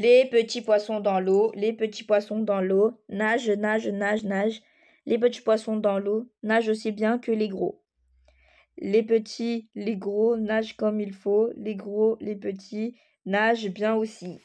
Les petits poissons dans l'eau, les petits poissons dans l'eau, nagent, nagent, nagent, nagent. Les petits poissons dans l'eau nagent aussi bien que les gros. Les petits, les gros nagent comme il faut, les gros, les petits nagent bien aussi.